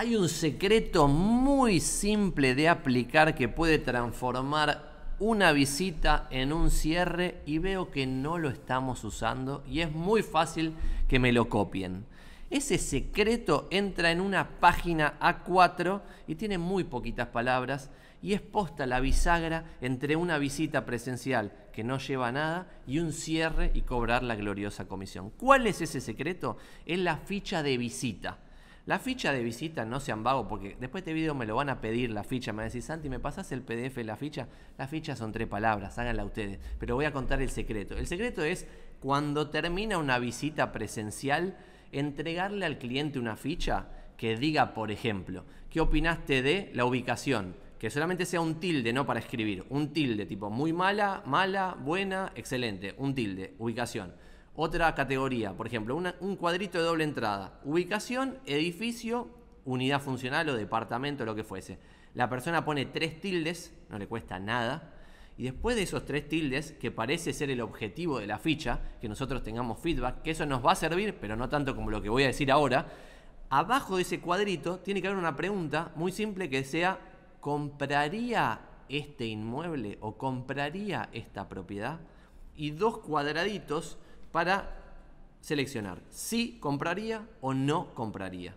hay un secreto muy simple de aplicar que puede transformar una visita en un cierre y veo que no lo estamos usando y es muy fácil que me lo copien. Ese secreto entra en una página A4 y tiene muy poquitas palabras y es posta la bisagra entre una visita presencial que no lleva nada y un cierre y cobrar la gloriosa comisión. ¿Cuál es ese secreto? Es la ficha de visita la ficha de visita, no sean vagos, porque después de este video me lo van a pedir la ficha. Me van a decir, Santi, ¿me pasas el PDF de la ficha? La ficha son tres palabras, háganla ustedes. Pero voy a contar el secreto. El secreto es cuando termina una visita presencial, entregarle al cliente una ficha que diga, por ejemplo, ¿qué opinaste de la ubicación? Que solamente sea un tilde, no para escribir. Un tilde, tipo muy mala, mala, buena, excelente. Un tilde, ubicación. Otra categoría, por ejemplo, un cuadrito de doble entrada. Ubicación, edificio, unidad funcional o departamento, lo que fuese. La persona pone tres tildes, no le cuesta nada. Y después de esos tres tildes, que parece ser el objetivo de la ficha, que nosotros tengamos feedback, que eso nos va a servir, pero no tanto como lo que voy a decir ahora, abajo de ese cuadrito tiene que haber una pregunta muy simple que sea, ¿compraría este inmueble o compraría esta propiedad? Y dos cuadraditos para seleccionar si compraría o no compraría.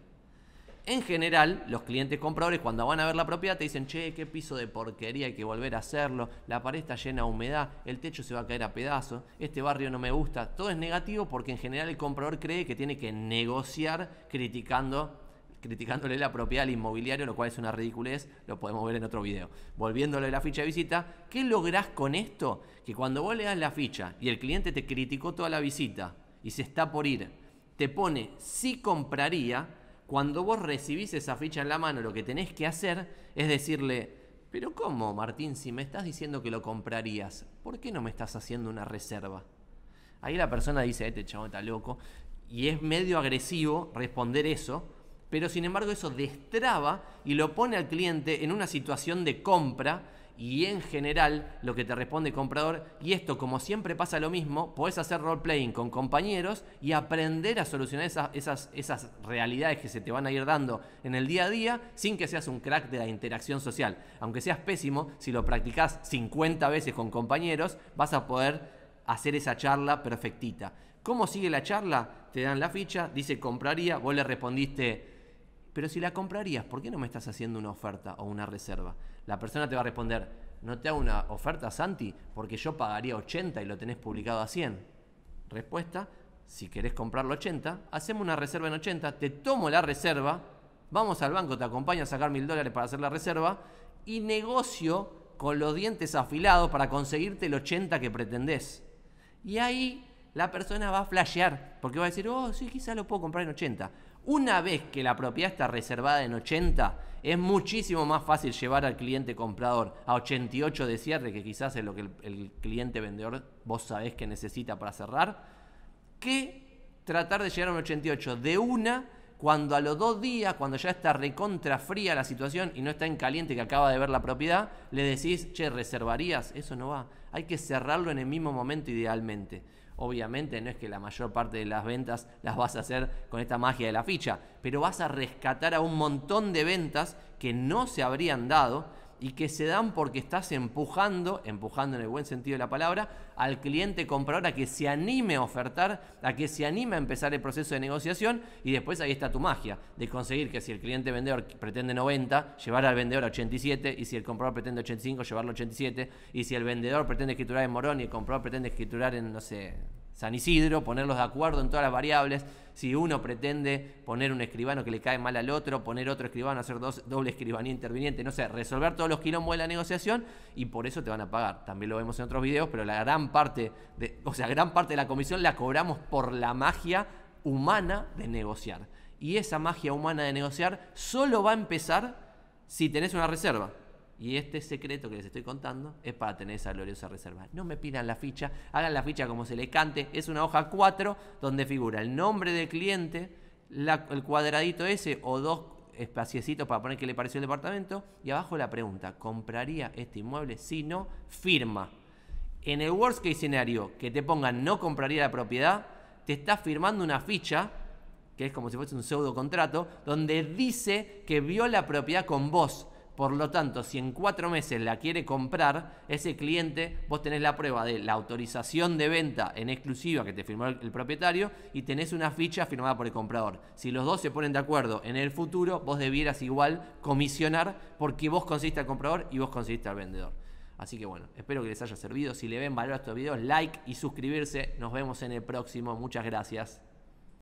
En general, los clientes compradores cuando van a ver la propiedad te dicen, che, qué piso de porquería, hay que volver a hacerlo, la pared está llena de humedad, el techo se va a caer a pedazos, este barrio no me gusta. Todo es negativo porque en general el comprador cree que tiene que negociar criticando criticándole la propiedad al inmobiliario, lo cual es una ridiculez, lo podemos ver en otro video. Volviéndole la ficha de visita, ¿qué lográs con esto? Que cuando vos le das la ficha y el cliente te criticó toda la visita y se está por ir, te pone si compraría, cuando vos recibís esa ficha en la mano, lo que tenés que hacer es decirle, pero ¿cómo, Martín? Si me estás diciendo que lo comprarías, ¿por qué no me estás haciendo una reserva? Ahí la persona dice, este chabón está loco. Y es medio agresivo responder eso, pero sin embargo eso destraba y lo pone al cliente en una situación de compra y en general lo que te responde el comprador. Y esto, como siempre pasa lo mismo, podés hacer role-playing con compañeros y aprender a solucionar esas, esas, esas, realidades que se te van a ir dando en el día a día sin que seas un crack de la interacción social. Aunque seas pésimo, si lo practicás 50 veces con compañeros, vas a poder hacer esa charla perfectita. ¿Cómo sigue la charla? Te dan la ficha, dice compraría, vos le respondiste pero si la comprarías, ¿por qué no me estás haciendo una oferta o una reserva? La persona te va a responder, no te hago una oferta, Santi, porque yo pagaría 80 y lo tenés publicado a 100. Respuesta, si querés comprarlo 80, hacemos una reserva en 80, te tomo la reserva, vamos al banco, te acompaño a sacar mil dólares para hacer la reserva y negocio con los dientes afilados para conseguirte el 80 que pretendés. Y ahí la persona va a flashear, porque va a decir, oh, sí, quizá lo puedo comprar en 80. Una vez que la propiedad está reservada en 80, es muchísimo más fácil llevar al cliente comprador a 88 de cierre, que quizás es lo que el, cliente vendedor vos sabés que necesita para cerrar, que tratar de llegar a un 88 de una cuando a los dos días, cuando ya está recontra fría la situación y no está en caliente que acaba de ver la propiedad, le decís, che, reservarías, eso no va. Hay que cerrarlo en el mismo momento idealmente. Obviamente no es que la mayor parte de las ventas las vas a hacer con esta magia de la ficha, pero vas a rescatar a un montón de ventas que no se habrían dado y que se dan porque estás empujando, empujando en el buen sentido de la palabra, al cliente comprador a que se anime a ofertar, a que se anime a empezar el proceso de negociación y después ahí está tu magia de conseguir que si el cliente vendedor pretende 90, llevar al vendedor a 87 y si el comprador pretende 85, llevarlo a 87 y si el vendedor pretende escriturar en Morón y el comprador pretende escriturar en, no sé, San Isidro, ponerlos de acuerdo en todas las variables. Si uno pretende poner un escribano que le cae mal al otro, poner otro escribano, hacer dos, doble escribanía interviniente, no sé, resolver todos los quilombos de la negociación y por eso te van a pagar. También lo vemos en otros videos, pero la gran parte, de, o sea, gran parte de la comisión la cobramos por la magia humana de negociar. Y esa magia humana de negociar solo va a empezar si tenés una reserva. Y este secreto que les estoy contando es para tener esa gloriosa reserva. No me pidan la ficha, hagan la ficha como se le cante. Es una hoja 4 donde figura el nombre del cliente, el cuadradito ese o dos espaciecitos para poner que le pareció el departamento. Y abajo la pregunta, ¿compraría este inmueble? Si no, firma. En el worst case scenario, que te pongan no compraría la propiedad, te está firmando una ficha que es como si fuese un pseudo contrato, donde dice que vio la propiedad con vos, por lo tanto, si en cuatro meses la quiere comprar, ese cliente, vos tenés la prueba de la autorización de venta en exclusiva que te firmó el, propietario y tenés una ficha firmada por el comprador. Si los dos se ponen de acuerdo en el futuro, vos debieras igual comisionar porque vos consiste al comprador y vos conseguiste al vendedor. Así que bueno, espero que les haya servido. Si le ven valor a estos videos, like y suscribirse. Nos vemos en el próximo. Muchas gracias.